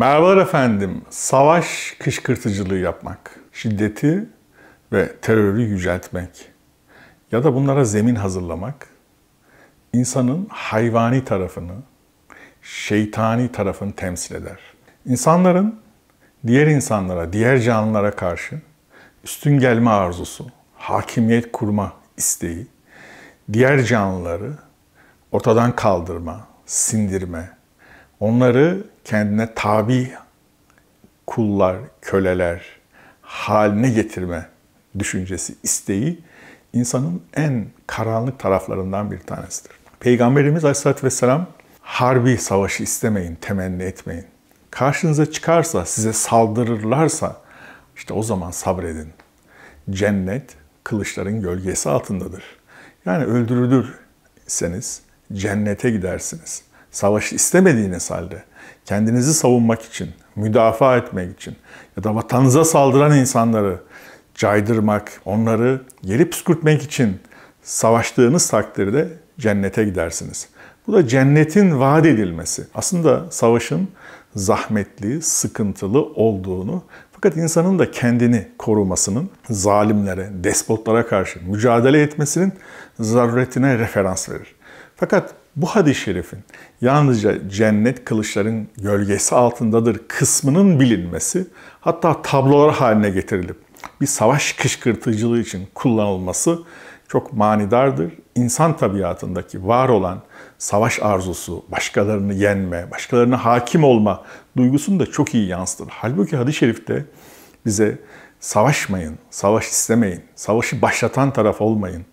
Merhabalar efendim. Savaş kışkırtıcılığı yapmak, şiddeti ve terörü yüceltmek ya da bunlara zemin hazırlamak insanın hayvani tarafını, şeytani tarafını temsil eder. İnsanların diğer insanlara, diğer canlılara karşı üstün gelme arzusu, hakimiyet kurma isteği, diğer canlıları ortadan kaldırma, sindirme, onları kendine tabi kullar, köleler haline getirme düşüncesi, isteği insanın en karanlık taraflarından bir tanesidir. Peygamberimiz Aleyhisselatü Vesselam harbi savaşı istemeyin, temenni etmeyin. Karşınıza çıkarsa, size saldırırlarsa işte o zaman sabredin. Cennet kılıçların gölgesi altındadır. Yani öldürülürseniz cennete gidersiniz. Savaşı istemediğiniz halde kendinizi savunmak için, müdafaa etmek için ya da vatanınıza saldıran insanları caydırmak, onları geri püskürtmek için savaştığınız takdirde cennete gidersiniz. Bu da cennetin vaat edilmesi. Aslında savaşın zahmetli, sıkıntılı olduğunu fakat insanın da kendini korumasının, zalimlere, despotlara karşı mücadele etmesinin zaruretine referans verir. Fakat bu hadis-i şerifin yalnızca cennet kılıçların gölgesi altındadır kısmının bilinmesi hatta tablolar haline getirilip bir savaş kışkırtıcılığı için kullanılması çok manidardır. İnsan tabiatındaki var olan savaş arzusu, başkalarını yenme, başkalarına hakim olma duygusunu da çok iyi yansıtır. Halbuki hadis-i şerifte bize savaşmayın, savaş istemeyin, savaşı başlatan taraf olmayın,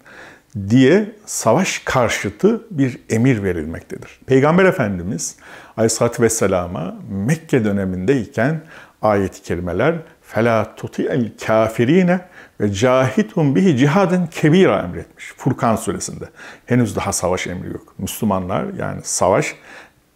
diye savaş karşıtı bir emir verilmektedir. Peygamber Efendimiz Aleyhisselatü Vesselam'a Mekke dönemindeyken ayet-i kerimeler فَلَا تُطِعَ الْكَافِر۪ينَ ve cahidhum bihi cihaden kebira emretmiş. Furkan suresinde. Henüz daha savaş emri yok. Müslümanlar yani savaş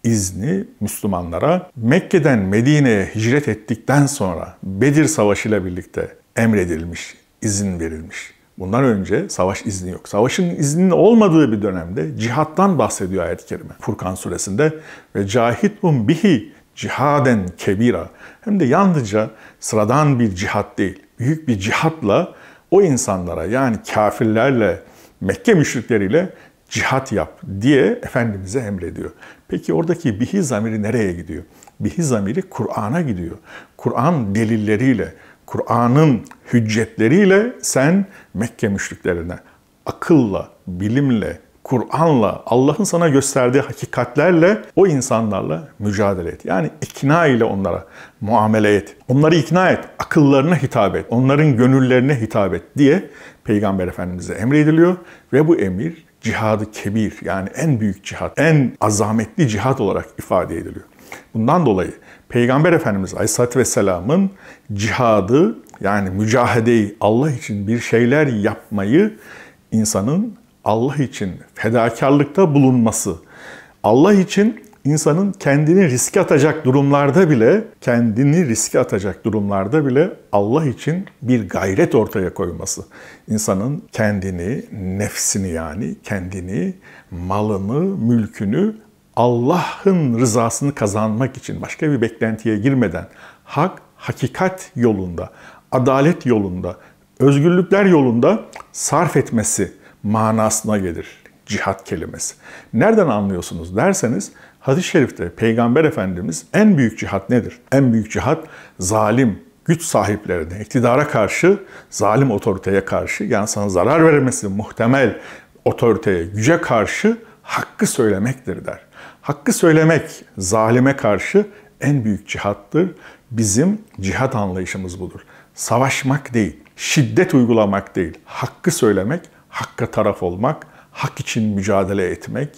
izni Müslümanlara Mekke'den Medine'ye hicret ettikten sonra Bedir Savaşı ile birlikte emredilmiş, izin verilmiş. Bundan önce savaş izni yok. Savaşın izninin olmadığı bir dönemde cihattan bahsediyor ayet-i kerime. Furkan suresinde ve cahidun um bihi cihaden kebira. Hem de yalnızca sıradan bir cihat değil. Büyük bir cihatla o insanlara yani kafirlerle, Mekke müşrikleriyle cihat yap diye Efendimiz'e emrediyor. Peki oradaki bihi zamiri nereye gidiyor? Bihi zamiri Kur'an'a gidiyor. Kur'an delilleriyle, Kur'an'ın hüccetleriyle sen Mekke müşriklerine akılla, bilimle, Kur'an'la, Allah'ın sana gösterdiği hakikatlerle o insanlarla mücadele et. Yani ikna ile onlara muamele et. Onları ikna et, akıllarına hitap et, onların gönüllerine hitap et diye Peygamber Efendimiz'e emrediliyor. Ve bu emir cihadı kebir yani en büyük cihat, en azametli cihat olarak ifade ediliyor. Bundan dolayı Peygamber Efendimiz Aleyhisselatü Vesselam'ın cihadı yani mücahedeyi Allah için bir şeyler yapmayı insanın Allah için fedakarlıkta bulunması, Allah için insanın kendini riske atacak durumlarda bile, kendini riske atacak durumlarda bile Allah için bir gayret ortaya koyması. insanın kendini, nefsini yani kendini, malını, mülkünü Allah'ın rızasını kazanmak için başka bir beklentiye girmeden hak, hakikat yolunda, adalet yolunda, özgürlükler yolunda sarf etmesi manasına gelir cihat kelimesi. Nereden anlıyorsunuz derseniz hadis-i şerifte Peygamber Efendimiz en büyük cihat nedir? En büyük cihat zalim, güç sahiplerine, iktidara karşı, zalim otoriteye karşı, yani sana zarar vermesi muhtemel otoriteye, güce karşı hakkı söylemektir der. Hakkı söylemek zalime karşı en büyük cihattır. Bizim cihat anlayışımız budur. Savaşmak değil, şiddet uygulamak değil, hakkı söylemek, hakka taraf olmak, hak için mücadele etmek,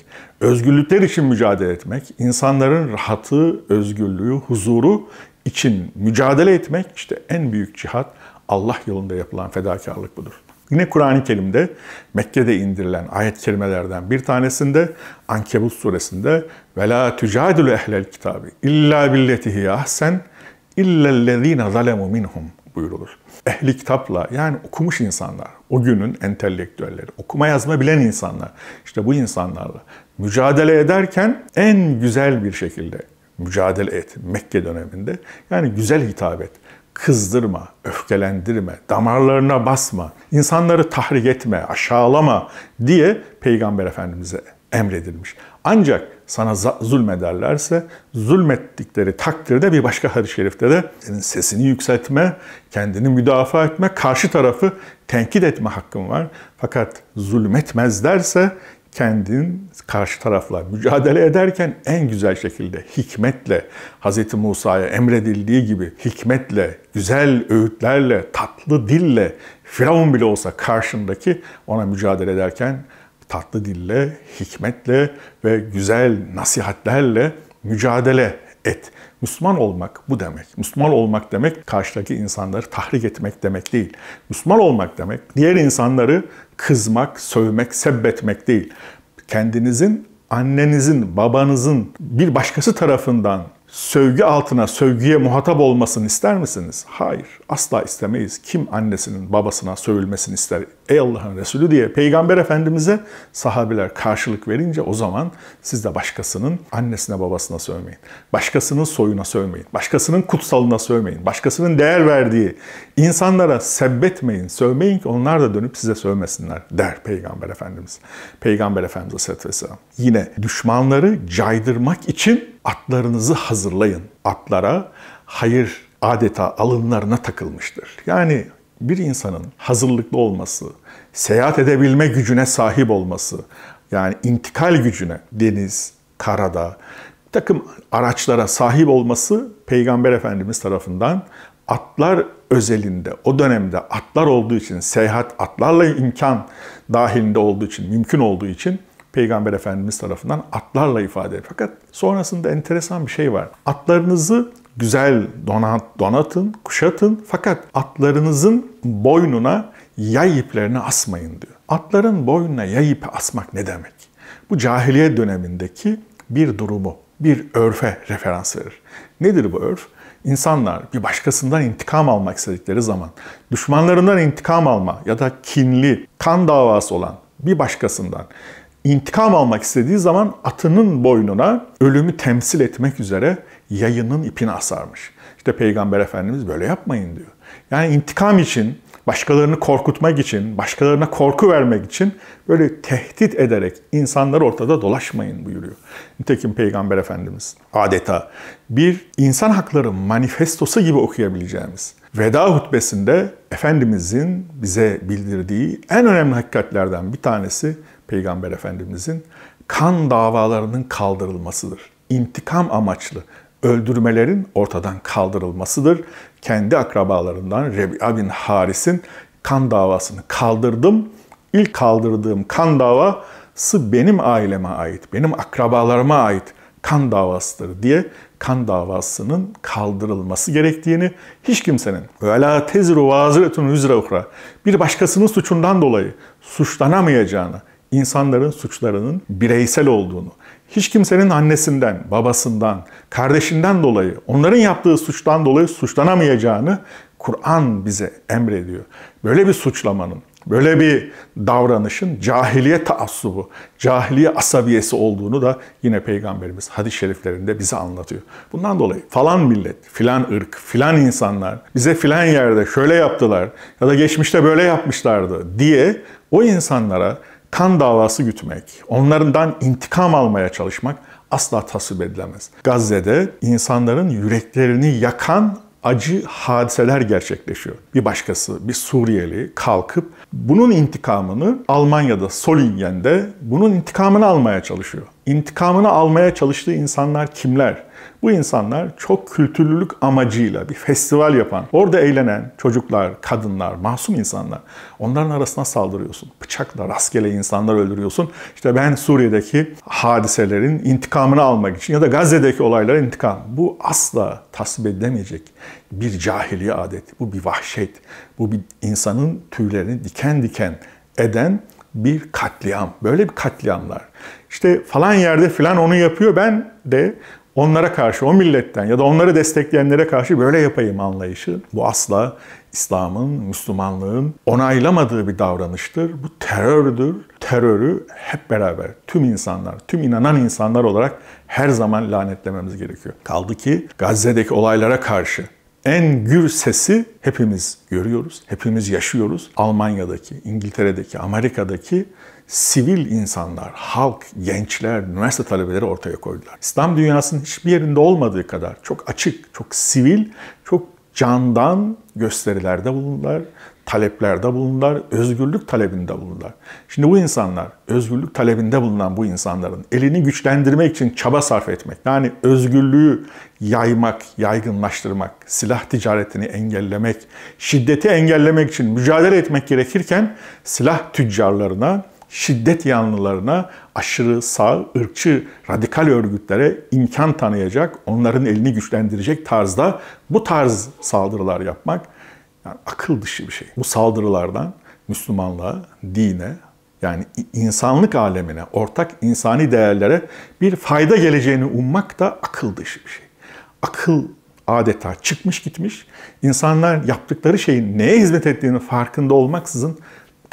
özgürlükler için mücadele etmek, insanların rahatı, özgürlüğü, huzuru için mücadele etmek işte en büyük cihat Allah yolunda yapılan fedakarlık budur. Yine Kur'an-ı Kerim'de Mekke'de indirilen ayet-i kerimelerden bir tanesinde Ankebut suresinde ve la tucadulu ehlel kitabı illa billetihi ahsen illellezine zalemu minhum buyurulur. Ehli kitapla yani okumuş insanlar, o günün entelektüelleri, okuma yazma bilen insanlar, işte bu insanlarla mücadele ederken en güzel bir şekilde mücadele et Mekke döneminde. Yani güzel hitap et kızdırma, öfkelendirme, damarlarına basma, insanları tahrik etme, aşağılama diye Peygamber Efendimiz'e emredilmiş. Ancak sana zulmederlerse zulmettikleri takdirde bir başka hadis-i şerifte de senin sesini yükseltme, kendini müdafaa etme, karşı tarafı tenkit etme hakkın var. Fakat zulmetmezlerse kendin karşı tarafla mücadele ederken en güzel şekilde hikmetle Hz. Musa'ya emredildiği gibi hikmetle, güzel öğütlerle, tatlı dille Firavun bile olsa karşındaki ona mücadele ederken tatlı dille, hikmetle ve güzel nasihatlerle mücadele et. Müslüman olmak bu demek. Müslüman olmak demek karşıdaki insanları tahrik etmek demek değil. Müslüman olmak demek diğer insanları kızmak, sövmek, sebbetmek değil. Kendinizin, annenizin, babanızın bir başkası tarafından sövgü altına, sövgüye muhatap olmasını ister misiniz? Hayır, asla istemeyiz. Kim annesinin, babasına sövülmesini ister? ey Allah'ın Resulü diye Peygamber Efendimiz'e sahabeler karşılık verince o zaman siz de başkasının annesine babasına sövmeyin. Başkasının soyuna sövmeyin. Başkasının kutsalına sövmeyin. Başkasının değer verdiği insanlara sebbetmeyin, sövmeyin ki onlar da dönüp size sövmesinler der Peygamber Efendimiz. Peygamber Efendimiz Aleyhisselatü Vesselam. Yine düşmanları caydırmak için atlarınızı hazırlayın. Atlara hayır adeta alınlarına takılmıştır. Yani bir insanın hazırlıklı olması, seyahat edebilme gücüne sahip olması, yani intikal gücüne deniz, karada, takım araçlara sahip olması Peygamber Efendimiz tarafından atlar özelinde o dönemde atlar olduğu için seyahat atlarla imkan dahilinde olduğu için mümkün olduğu için Peygamber Efendimiz tarafından atlarla ifade edilir. Fakat sonrasında enteresan bir şey var. Atlarınızı güzel donat, donatın, kuşatın fakat atlarınızın boynuna yay iplerini asmayın diyor. Atların boynuna yay ipi asmak ne demek? Bu cahiliye dönemindeki bir durumu, bir örfe referans verir. Nedir bu örf? İnsanlar bir başkasından intikam almak istedikleri zaman, düşmanlarından intikam alma ya da kinli, kan davası olan bir başkasından intikam almak istediği zaman atının boynuna ölümü temsil etmek üzere yayının ipini asarmış. İşte Peygamber Efendimiz böyle yapmayın diyor. Yani intikam için, başkalarını korkutmak için, başkalarına korku vermek için böyle tehdit ederek insanlar ortada dolaşmayın buyuruyor. Nitekim Peygamber Efendimiz adeta bir insan hakları manifestosu gibi okuyabileceğimiz veda hutbesinde Efendimizin bize bildirdiği en önemli hakikatlerden bir tanesi Peygamber Efendimizin kan davalarının kaldırılmasıdır. İntikam amaçlı öldürmelerin ortadan kaldırılmasıdır. Kendi akrabalarından Rebi'a bin Haris'in kan davasını kaldırdım. İlk kaldırdığım kan davası benim aileme ait, benim akrabalarıma ait kan davasıdır diye kan davasının kaldırılması gerektiğini hiç kimsenin Öyle tezru vaziretun üzre ukra bir başkasının suçundan dolayı suçlanamayacağını, insanların suçlarının bireysel olduğunu, hiç kimsenin annesinden, babasından, kardeşinden dolayı, onların yaptığı suçtan dolayı suçlanamayacağını Kur'an bize emrediyor. Böyle bir suçlamanın, böyle bir davranışın cahiliye taassubu, cahiliye asabiyesi olduğunu da yine Peygamberimiz hadis-i şeriflerinde bize anlatıyor. Bundan dolayı falan millet, filan ırk, filan insanlar bize filan yerde şöyle yaptılar ya da geçmişte böyle yapmışlardı diye o insanlara kan davası gütmek, onlardan intikam almaya çalışmak asla tasvip edilemez. Gazze'de insanların yüreklerini yakan acı hadiseler gerçekleşiyor. Bir başkası, bir Suriyeli kalkıp bunun intikamını Almanya'da, Solingen'de bunun intikamını almaya çalışıyor. İntikamını almaya çalıştığı insanlar kimler? Bu insanlar çok kültürlülük amacıyla bir festival yapan, orada eğlenen çocuklar, kadınlar, masum insanlar. Onların arasına saldırıyorsun. Bıçakla rastgele insanlar öldürüyorsun. İşte ben Suriye'deki hadiselerin intikamını almak için ya da Gazze'deki olaylara intikam. Bu asla tasvip edilemeyecek bir cahiliye adeti. Bu bir vahşet. Bu bir insanın tüylerini diken diken eden bir katliam. Böyle bir katliamlar işte falan yerde filan onu yapıyor. Ben de onlara karşı, o milletten ya da onları destekleyenlere karşı böyle yapayım anlayışı. Bu asla İslam'ın, Müslümanlığın onaylamadığı bir davranıştır. Bu terördür. Terörü hep beraber tüm insanlar, tüm inanan insanlar olarak her zaman lanetlememiz gerekiyor. Kaldı ki Gazze'deki olaylara karşı en gür sesi hepimiz görüyoruz, hepimiz yaşıyoruz. Almanya'daki, İngiltere'deki, Amerika'daki sivil insanlar, halk, gençler, üniversite talebeleri ortaya koydular. İslam dünyasının hiçbir yerinde olmadığı kadar çok açık, çok sivil, çok candan gösterilerde bulundular, taleplerde bulundular, özgürlük talebinde bulundular. Şimdi bu insanlar, özgürlük talebinde bulunan bu insanların elini güçlendirmek için çaba sarf etmek, yani özgürlüğü yaymak, yaygınlaştırmak, silah ticaretini engellemek, şiddeti engellemek için mücadele etmek gerekirken silah tüccarlarına, şiddet yanlılarına, aşırı sağ, ırkçı, radikal örgütlere imkan tanıyacak, onların elini güçlendirecek tarzda bu tarz saldırılar yapmak yani akıl dışı bir şey. Bu saldırılardan Müslümanlığa, dine, yani insanlık alemine, ortak insani değerlere bir fayda geleceğini ummak da akıl dışı bir şey. Akıl adeta çıkmış gitmiş, İnsanlar yaptıkları şeyin neye hizmet ettiğini farkında olmaksızın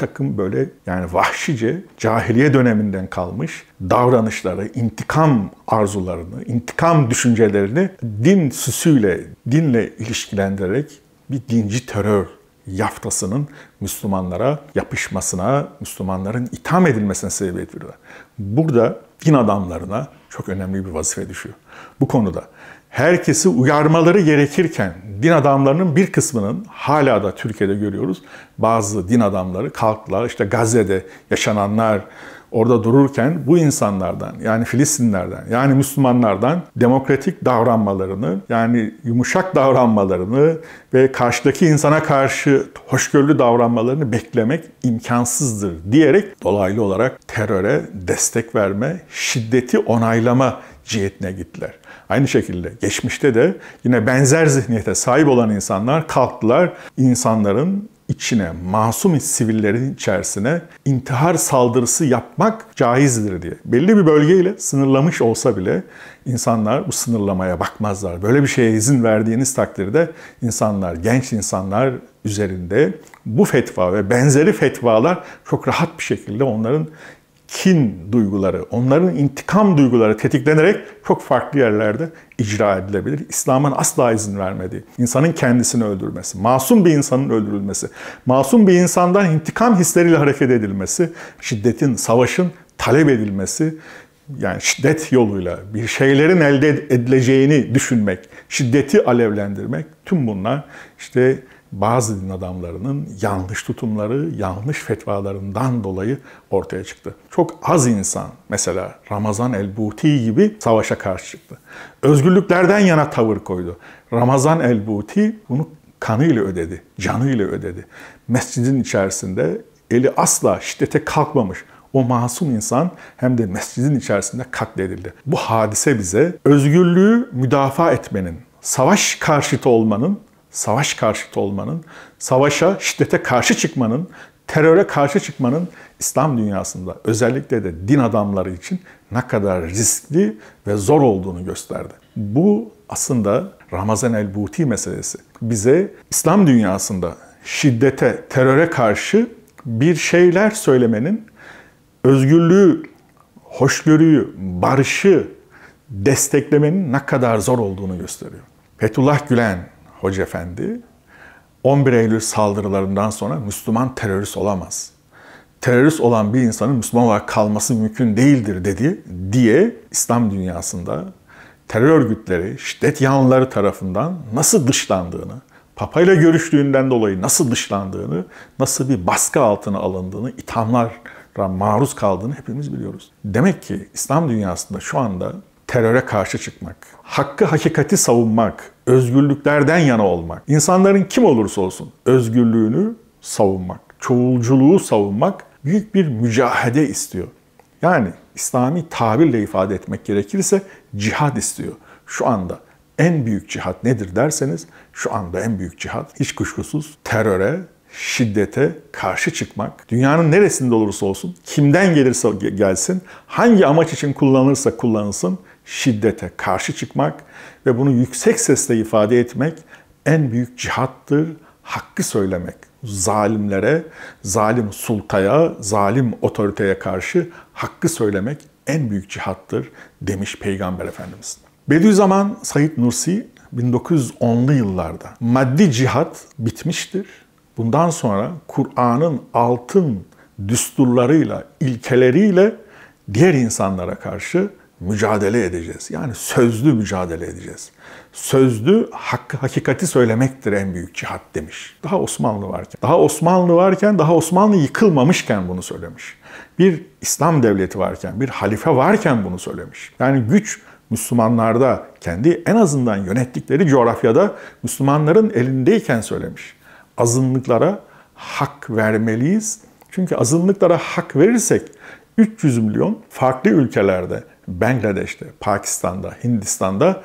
takım böyle yani vahşice cahiliye döneminden kalmış davranışları, intikam arzularını, intikam düşüncelerini din süsüyle, dinle ilişkilendirerek bir dinci terör yaftasının Müslümanlara yapışmasına, Müslümanların itham edilmesine sebebiyet veriyorlar. Burada din adamlarına çok önemli bir vazife düşüyor. Bu konuda herkesi uyarmaları gerekirken din adamlarının bir kısmının hala da Türkiye'de görüyoruz. Bazı din adamları kalktılar işte Gazze'de yaşananlar orada dururken bu insanlardan yani Filistinlerden yani Müslümanlardan demokratik davranmalarını yani yumuşak davranmalarını ve karşıdaki insana karşı hoşgörülü davranmalarını beklemek imkansızdır diyerek dolaylı olarak teröre destek verme, şiddeti onaylama cihetine gittiler. Aynı şekilde geçmişte de yine benzer zihniyete sahip olan insanlar kalktılar insanların içine, masum sivillerin içerisine intihar saldırısı yapmak caizdir diye. Belli bir bölgeyle sınırlamış olsa bile insanlar bu sınırlamaya bakmazlar. Böyle bir şeye izin verdiğiniz takdirde insanlar, genç insanlar üzerinde bu fetva ve benzeri fetvalar çok rahat bir şekilde onların kin duyguları, onların intikam duyguları tetiklenerek çok farklı yerlerde icra edilebilir. İslam'ın asla izin vermediği, insanın kendisini öldürmesi, masum bir insanın öldürülmesi, masum bir insandan intikam hisleriyle hareket edilmesi, şiddetin, savaşın talep edilmesi, yani şiddet yoluyla bir şeylerin elde edileceğini düşünmek, şiddeti alevlendirmek, tüm bunlar işte bazı din adamlarının yanlış tutumları, yanlış fetvalarından dolayı ortaya çıktı. Çok az insan mesela Ramazan el-Buti gibi savaşa karşı çıktı. Özgürlüklerden yana tavır koydu. Ramazan el-Buti bunu kanıyla ödedi, canıyla ödedi. Mescidin içerisinde eli asla şiddete kalkmamış o masum insan hem de mescidin içerisinde katledildi. Bu hadise bize özgürlüğü müdafaa etmenin, savaş karşıtı olmanın savaş karşıtı olmanın, savaşa, şiddete karşı çıkmanın, teröre karşı çıkmanın İslam dünyasında özellikle de din adamları için ne kadar riskli ve zor olduğunu gösterdi. Bu aslında Ramazan el-Buti meselesi. Bize İslam dünyasında şiddete, teröre karşı bir şeyler söylemenin özgürlüğü, hoşgörüyü, barışı desteklemenin ne kadar zor olduğunu gösteriyor. Fethullah Gülen, Hoca Efendi 11 Eylül saldırılarından sonra Müslüman terörist olamaz. Terörist olan bir insanın Müslüman olarak kalması mümkün değildir dedi diye İslam dünyasında terör örgütleri, şiddet yanlıları tarafından nasıl dışlandığını, papayla görüştüğünden dolayı nasıl dışlandığını, nasıl bir baskı altına alındığını, ithamlara maruz kaldığını hepimiz biliyoruz. Demek ki İslam dünyasında şu anda teröre karşı çıkmak, hakkı hakikati savunmak, özgürlüklerden yana olmak, insanların kim olursa olsun özgürlüğünü savunmak, çoğulculuğu savunmak büyük bir mücahede istiyor. Yani İslami tabirle ifade etmek gerekirse cihad istiyor. Şu anda en büyük cihat nedir derseniz şu anda en büyük cihat hiç kuşkusuz teröre, şiddete karşı çıkmak, dünyanın neresinde olursa olsun, kimden gelirse gelsin, hangi amaç için kullanılırsa kullanılsın, şiddete karşı çıkmak ve bunu yüksek sesle ifade etmek en büyük cihattır, hakkı söylemek. Zalimlere, zalim sultaya, zalim otoriteye karşı hakkı söylemek en büyük cihattır demiş Peygamber Efendimiz. Bediüzzaman Said Nursi 1910'lu yıllarda maddi cihat bitmiştir. Bundan sonra Kur'an'ın altın düsturlarıyla, ilkeleriyle diğer insanlara karşı mücadele edeceğiz. Yani sözlü mücadele edeceğiz. Sözlü hakkı, hakikati söylemektir en büyük cihat demiş. Daha Osmanlı varken, daha Osmanlı varken, daha Osmanlı yıkılmamışken bunu söylemiş. Bir İslam devleti varken, bir halife varken bunu söylemiş. Yani güç Müslümanlarda kendi en azından yönettikleri coğrafyada Müslümanların elindeyken söylemiş. Azınlıklara hak vermeliyiz. Çünkü azınlıklara hak verirsek 300 milyon farklı ülkelerde Bangladeş'te, Pakistan'da, Hindistan'da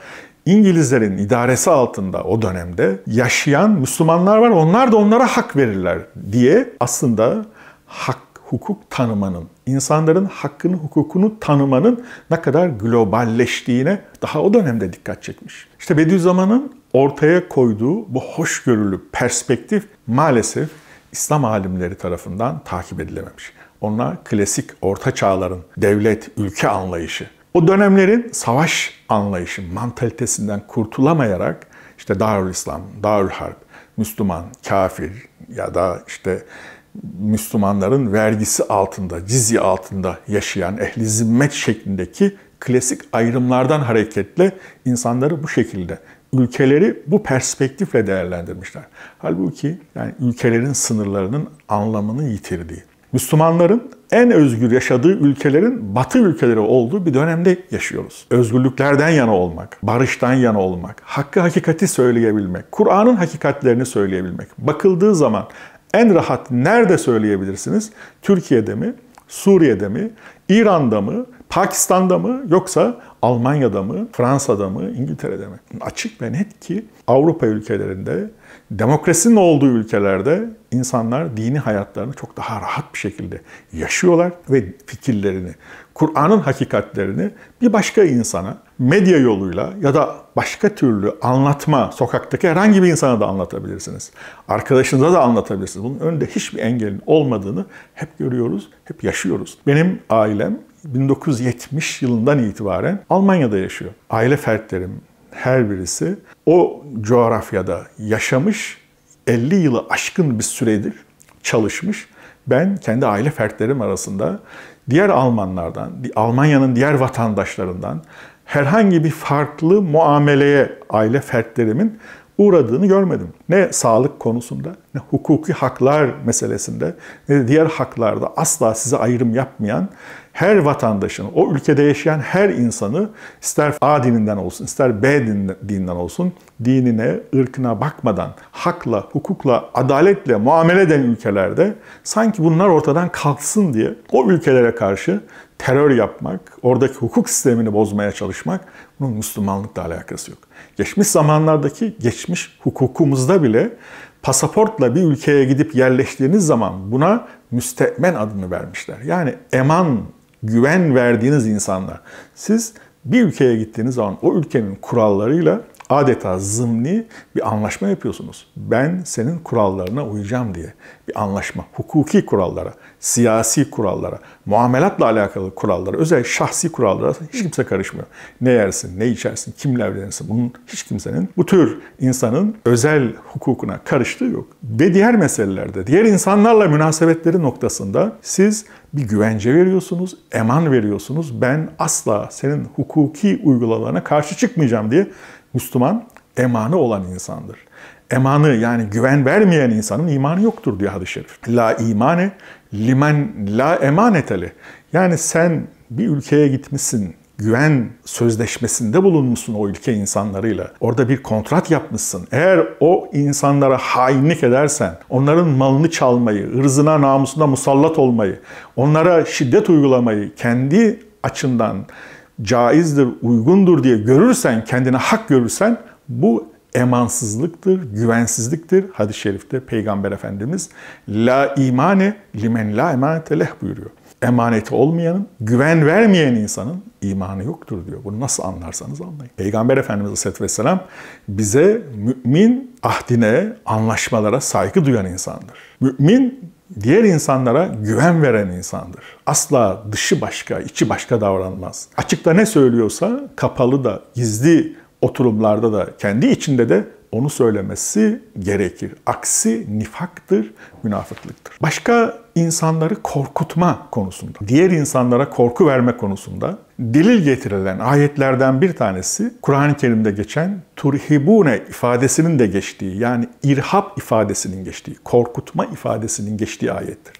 İngilizlerin idaresi altında o dönemde yaşayan Müslümanlar var. Onlar da onlara hak verirler diye aslında hak hukuk tanımanın, insanların hakkını, hukukunu tanımanın ne kadar globalleştiğine daha o dönemde dikkat çekmiş. İşte Bediüzzaman'ın ortaya koyduğu bu hoşgörülü perspektif maalesef İslam alimleri tarafından takip edilememiş. Onlar klasik orta çağların devlet, ülke anlayışı o dönemlerin savaş anlayışı, mantalitesinden kurtulamayarak işte Darül İslam, Darül Harp, Müslüman, kafir ya da işte Müslümanların vergisi altında, cizye altında yaşayan ehli zimmet şeklindeki klasik ayrımlardan hareketle insanları bu şekilde ülkeleri bu perspektifle değerlendirmişler. Halbuki yani ülkelerin sınırlarının anlamını yitirdiği, Müslümanların en özgür yaşadığı ülkelerin batı ülkeleri olduğu bir dönemde yaşıyoruz. Özgürlüklerden yana olmak, barıştan yana olmak, hakkı hakikati söyleyebilmek, Kur'an'ın hakikatlerini söyleyebilmek. Bakıldığı zaman en rahat nerede söyleyebilirsiniz? Türkiye'de mi? Suriye'de mi? İran'da mı? Pakistan'da mı? Yoksa Almanya'da mı? Fransa'da mı? İngiltere'de mi? Açık ve net ki Avrupa ülkelerinde demokrasinin olduğu ülkelerde insanlar dini hayatlarını çok daha rahat bir şekilde yaşıyorlar ve fikirlerini, Kur'an'ın hakikatlerini bir başka insana medya yoluyla ya da başka türlü anlatma, sokaktaki herhangi bir insana da anlatabilirsiniz. Arkadaşınıza da anlatabilirsiniz. Bunun önünde hiçbir engelin olmadığını hep görüyoruz, hep yaşıyoruz. Benim ailem 1970 yılından itibaren Almanya'da yaşıyor. Aile fertlerim, her birisi o coğrafyada yaşamış, 50 yılı aşkın bir süredir çalışmış. Ben kendi aile fertlerim arasında diğer Almanlardan, Almanya'nın diğer vatandaşlarından herhangi bir farklı muameleye aile fertlerimin uğradığını görmedim. Ne sağlık konusunda, ne hukuki haklar meselesinde, ne de diğer haklarda asla size ayrım yapmayan her vatandaşını, o ülkede yaşayan her insanı ister A dininden olsun, ister B dininden olsun, dinine, ırkına bakmadan hakla, hukukla, adaletle muamele eden ülkelerde sanki bunlar ortadan kalksın diye o ülkelere karşı terör yapmak, oradaki hukuk sistemini bozmaya çalışmak bunun Müslümanlıkla alakası yok. Geçmiş zamanlardaki geçmiş hukukumuzda bile pasaportla bir ülkeye gidip yerleştiğiniz zaman buna müstemen adını vermişler. Yani eman güven verdiğiniz insanlar. Siz bir ülkeye gittiğiniz zaman o ülkenin kurallarıyla adeta zımni bir anlaşma yapıyorsunuz. Ben senin kurallarına uyacağım diye. Bir anlaşma. Hukuki kurallara, siyasi kurallara, muamelatla alakalı kurallara, özel şahsi kurallara hiç kimse karışmıyor. Ne yersin, ne içersin, kimle evlenirsin bunun hiç kimsenin bu tür insanın özel hukukuna karıştığı yok. Ve diğer meselelerde, diğer insanlarla münasebetleri noktasında siz bir güvence veriyorsunuz, eman veriyorsunuz. Ben asla senin hukuki uygulamalarına karşı çıkmayacağım diye Müslüman emanı olan insandır. Emanı yani güven vermeyen insanın imanı yoktur diyor hadis-i şerif. La imane limen la emaneteli. Yani sen bir ülkeye gitmişsin, güven sözleşmesinde bulunmuşsun o ülke insanlarıyla. Orada bir kontrat yapmışsın. Eğer o insanlara hainlik edersen, onların malını çalmayı, ırzına, namusuna musallat olmayı, onlara şiddet uygulamayı kendi açından caizdir, uygundur diye görürsen, kendine hak görürsen bu emansızlıktır, güvensizliktir. Hadis-i şerifte Peygamber Efendimiz la imane limen la emanete leh buyuruyor. Emaneti olmayanın, güven vermeyen insanın imanı yoktur diyor. Bunu nasıl anlarsanız anlayın. Peygamber Efendimiz Aleyhisselatü Vesselam bize mümin ahdine, anlaşmalara saygı duyan insandır. Mümin diğer insanlara güven veren insandır. Asla dışı başka, içi başka davranmaz. Açıkta ne söylüyorsa kapalı da, gizli oturumlarda da, kendi içinde de onu söylemesi gerekir. Aksi nifaktır, münafıklıktır. Başka insanları korkutma konusunda, diğer insanlara korku verme konusunda delil getirilen ayetlerden bir tanesi Kur'an-ı Kerim'de geçen turhibune ifadesinin de geçtiği yani irhab ifadesinin geçtiği, korkutma ifadesinin geçtiği ayettir.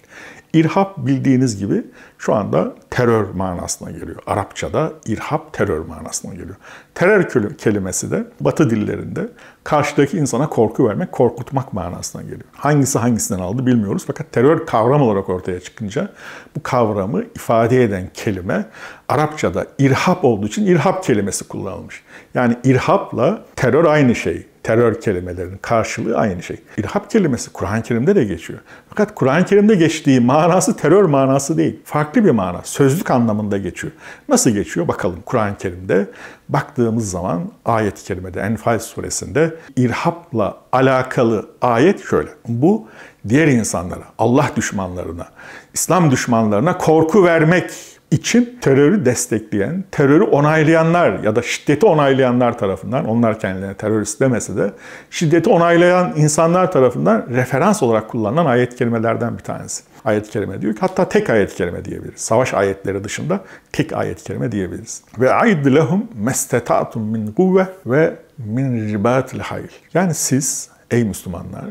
İrhap bildiğiniz gibi şu anda terör manasına geliyor. Arapçada irhap terör manasına geliyor. Terör kelimesi de Batı dillerinde karşıdaki insana korku vermek, korkutmak manasına geliyor. Hangisi hangisinden aldı bilmiyoruz fakat terör kavram olarak ortaya çıkınca bu kavramı ifade eden kelime Arapçada irhap olduğu için irhap kelimesi kullanılmış. Yani irhapla terör aynı şey terör kelimelerinin karşılığı aynı şey. İlhap kelimesi Kur'an-ı Kerim'de de geçiyor. Fakat Kur'an-ı Kerim'de geçtiği manası terör manası değil. Farklı bir mana. Sözlük anlamında geçiyor. Nasıl geçiyor bakalım Kur'an-ı Kerim'de. Baktığımız zaman ayet-i kerimede Enfal suresinde irhapla alakalı ayet şöyle. Bu diğer insanlara, Allah düşmanlarına, İslam düşmanlarına korku vermek için terörü destekleyen, terörü onaylayanlar ya da şiddeti onaylayanlar tarafından, onlar kendilerine terörist demese de şiddeti onaylayan insanlar tarafından referans olarak kullanılan ayet kelimelerden bir tanesi. Ayet-i kerime diyor ki hatta tek ayet-i kerime diyebiliriz. Savaş ayetleri dışında tek ayet-i kerime diyebiliriz. Ve aid lehum mestetatum min kuvve ve min ribatil hayl. Yani siz ey Müslümanlar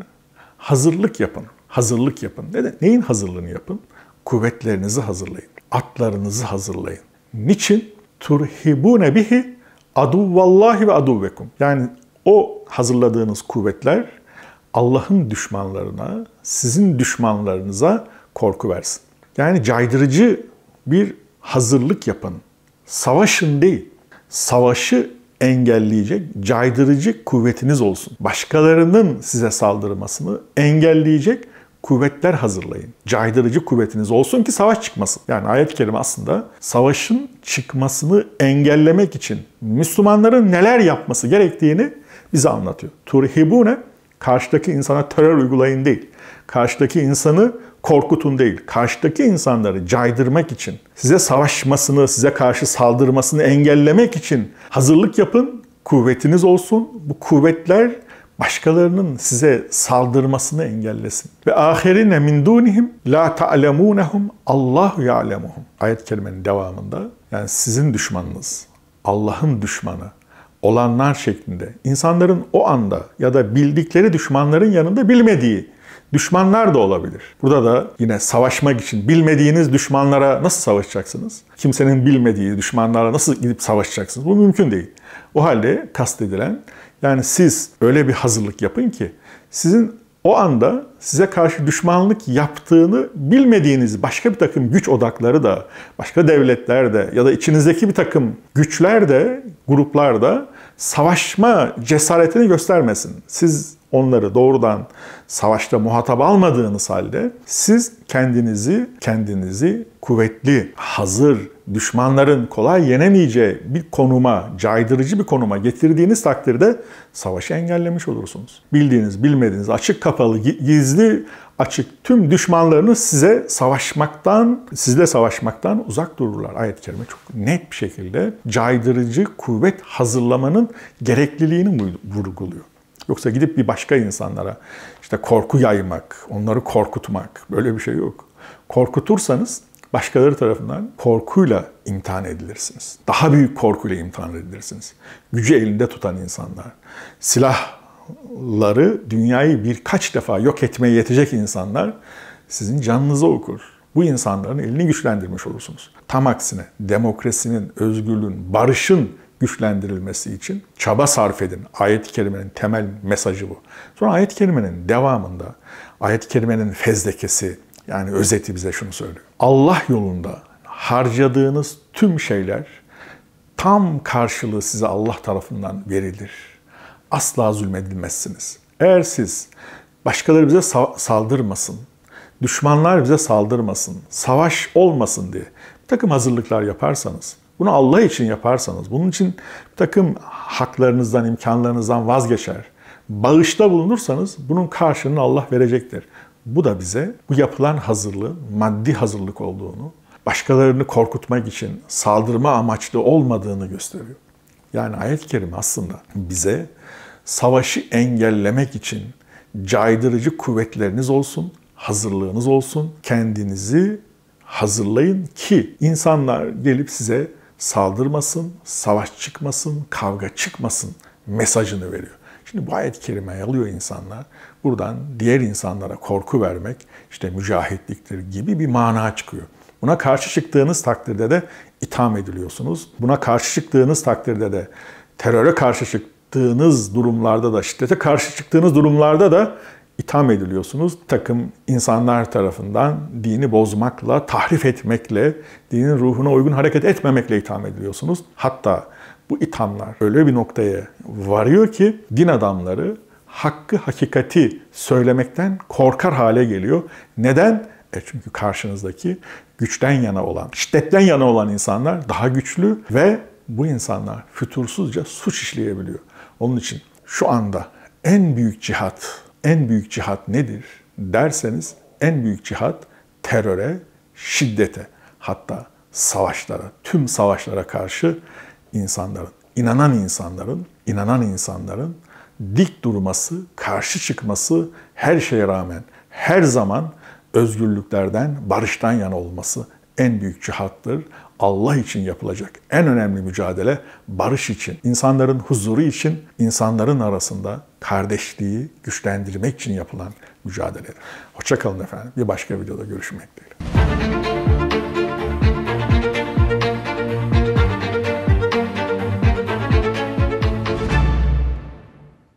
hazırlık yapın. Hazırlık yapın. Neden? Neyin hazırlığını yapın? Kuvvetlerinizi hazırlayın atlarınızı hazırlayın. Niçin? Turhibune bihi aduvallahi ve aduvvekum. Yani o hazırladığınız kuvvetler Allah'ın düşmanlarına, sizin düşmanlarınıza korku versin. Yani caydırıcı bir hazırlık yapın. Savaşın değil, savaşı engelleyecek caydırıcı kuvvetiniz olsun. Başkalarının size saldırmasını engelleyecek kuvvetler hazırlayın. Caydırıcı kuvvetiniz olsun ki savaş çıkmasın. Yani ayet-i kerime aslında savaşın çıkmasını engellemek için Müslümanların neler yapması gerektiğini bize anlatıyor. Turhibune karşıdaki insana terör uygulayın değil. Karşıdaki insanı korkutun değil. Karşıdaki insanları caydırmak için, size savaşmasını, size karşı saldırmasını engellemek için hazırlık yapın, kuvvetiniz olsun. Bu kuvvetler başkalarının size saldırmasını engellesin. Ve ahirine min dunihim la ta'lemunhum Allahu ya'lemuhum. Ayet kelimenin devamında yani sizin düşmanınız, Allah'ın düşmanı olanlar şeklinde insanların o anda ya da bildikleri düşmanların yanında bilmediği düşmanlar da olabilir. Burada da yine savaşmak için bilmediğiniz düşmanlara nasıl savaşacaksınız? Kimsenin bilmediği düşmanlara nasıl gidip savaşacaksınız? Bu mümkün değil. O halde kastedilen yani siz öyle bir hazırlık yapın ki sizin o anda size karşı düşmanlık yaptığını bilmediğiniz başka bir takım güç odakları da, başka devletler de ya da içinizdeki bir takım güçler de, gruplar da savaşma cesaretini göstermesin. Siz onları doğrudan savaşta muhatap almadığınız halde siz kendinizi kendinizi kuvvetli, hazır, düşmanların kolay yenemeyeceği bir konuma, caydırıcı bir konuma getirdiğiniz takdirde savaşı engellemiş olursunuz. Bildiğiniz, bilmediğiniz, açık kapalı, gizli, açık tüm düşmanlarınız size savaşmaktan, sizle savaşmaktan uzak dururlar. Ayet-i Kerime çok net bir şekilde caydırıcı kuvvet hazırlamanın gerekliliğini vurguluyor. Yoksa gidip bir başka insanlara işte korku yaymak, onları korkutmak böyle bir şey yok. Korkutursanız başkaları tarafından korkuyla imtihan edilirsiniz. Daha büyük korkuyla imtihan edilirsiniz. Gücü elinde tutan insanlar, silahları dünyayı birkaç defa yok etmeye yetecek insanlar sizin canınıza okur. Bu insanların elini güçlendirmiş olursunuz. Tam aksine demokrasinin, özgürlüğün, barışın güçlendirilmesi için çaba sarf edin. Ayet-i Kerime'nin temel mesajı bu. Sonra ayet-i Kerime'nin devamında, ayet-i Kerime'nin fezlekesi, yani özeti bize şunu söylüyor. Allah yolunda harcadığınız tüm şeyler tam karşılığı size Allah tarafından verilir. Asla zulmedilmezsiniz. Eğer siz başkaları bize saldırmasın, düşmanlar bize saldırmasın, savaş olmasın diye bir takım hazırlıklar yaparsanız, bunu Allah için yaparsanız, bunun için bir takım haklarınızdan, imkanlarınızdan vazgeçer, bağışta bulunursanız bunun karşılığını Allah verecektir. Bu da bize bu yapılan hazırlığı, maddi hazırlık olduğunu, başkalarını korkutmak için saldırma amaçlı olmadığını gösteriyor. Yani ayet-i kerime aslında bize savaşı engellemek için caydırıcı kuvvetleriniz olsun, hazırlığınız olsun, kendinizi hazırlayın ki insanlar gelip size saldırmasın, savaş çıkmasın, kavga çıkmasın mesajını veriyor. Şimdi bu ayet-i kerimeyi alıyor insanlar. Buradan diğer insanlara korku vermek, işte mücahitliktir gibi bir mana çıkıyor. Buna karşı çıktığınız takdirde de itham ediliyorsunuz. Buna karşı çıktığınız takdirde de teröre karşı çıktığınız durumlarda da, şiddete karşı çıktığınız durumlarda da itham ediliyorsunuz. Takım insanlar tarafından dini bozmakla, tahrif etmekle, dinin ruhuna uygun hareket etmemekle itham ediliyorsunuz. Hatta bu ithamlar öyle bir noktaya varıyor ki din adamları hakkı, hakikati söylemekten korkar hale geliyor. Neden? E çünkü karşınızdaki güçten yana olan, şiddetten yana olan insanlar daha güçlü ve bu insanlar fütursuzca suç işleyebiliyor. Onun için şu anda en büyük cihat en büyük cihat nedir derseniz en büyük cihat teröre, şiddete hatta savaşlara, tüm savaşlara karşı insanların, inanan insanların, inanan insanların dik durması, karşı çıkması her şeye rağmen her zaman özgürlüklerden, barıştan yana olması en büyük cihattır. Allah için yapılacak en önemli mücadele barış için, insanların huzuru için, insanların arasında kardeşliği güçlendirmek için yapılan mücadeledir. Hoşçakalın efendim. Bir başka videoda görüşmek dileğiyle.